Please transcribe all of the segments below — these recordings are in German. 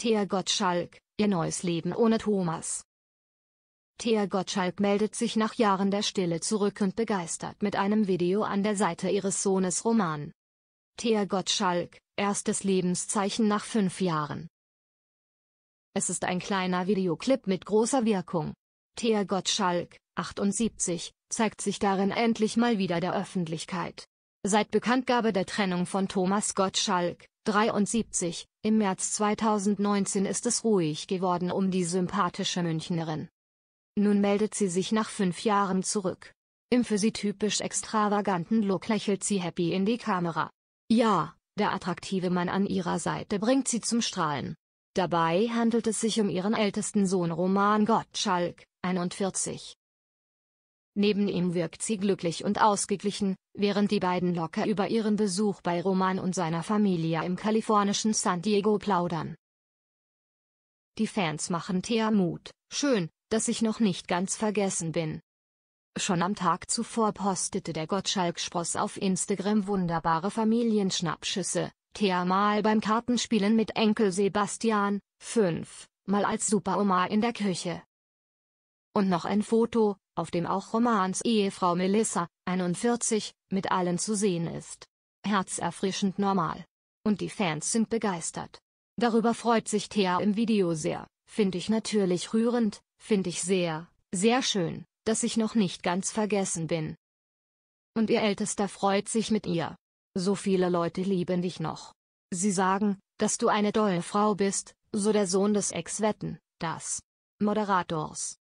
Thea Gottschalk, ihr neues Leben ohne Thomas. Thea Gottschalk meldet sich nach Jahren der Stille zurück und begeistert mit einem Video an der Seite ihres Sohnes Roman. Thea Gottschalk, erstes Lebenszeichen nach fünf Jahren. Es ist ein kleiner Videoclip mit großer Wirkung. Thea Gottschalk, 78, zeigt sich darin endlich mal wieder der Öffentlichkeit. Seit Bekanntgabe der Trennung von Thomas Gottschalk, 73, im März 2019 ist es ruhig geworden um die sympathische Münchnerin. Nun meldet sie sich nach fünf Jahren zurück. Im für sie typisch extravaganten Look lächelt sie happy in die Kamera. Ja, der attraktive Mann an ihrer Seite bringt sie zum Strahlen. Dabei handelt es sich um ihren ältesten Sohn Roman Gottschalk, 41. Neben ihm wirkt sie glücklich und ausgeglichen, während die beiden locker über ihren Besuch bei Roman und seiner Familie im kalifornischen San Diego plaudern. Die Fans machen Thea Mut, schön, dass ich noch nicht ganz vergessen bin. Schon am Tag zuvor postete der Gottschalk-Spross auf Instagram wunderbare Familienschnappschüsse, Thea mal beim Kartenspielen mit Enkel Sebastian, 5, mal als Superoma in der Küche. Und noch ein Foto, auf dem auch Romans Ehefrau Melissa, 41, mit allen zu sehen ist. Herzerfrischend normal. Und die Fans sind begeistert. Darüber freut sich Thea im Video sehr, finde ich natürlich rührend, finde ich sehr, sehr schön, dass ich noch nicht ganz vergessen bin. Und ihr Ältester freut sich mit ihr. So viele Leute lieben dich noch. Sie sagen, dass du eine tolle Frau bist, so der Sohn des Ex-Wetten, das Moderators.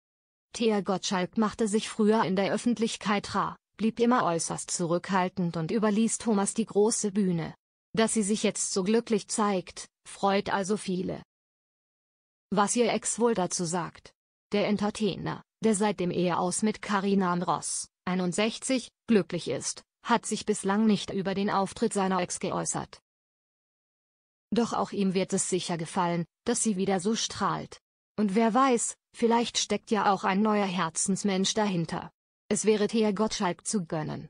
Thea Gottschalk machte sich früher in der Öffentlichkeit rar, blieb immer äußerst zurückhaltend und überließ Thomas die große Bühne. Dass sie sich jetzt so glücklich zeigt, freut also viele. Was ihr Ex wohl dazu sagt. Der Entertainer, der seit dem Eheaus mit Karina Amros, 61, glücklich ist, hat sich bislang nicht über den Auftritt seiner Ex geäußert. Doch auch ihm wird es sicher gefallen, dass sie wieder so strahlt. Und wer weiß, vielleicht steckt ja auch ein neuer Herzensmensch dahinter. Es wäre Thea Gottschalk zu gönnen.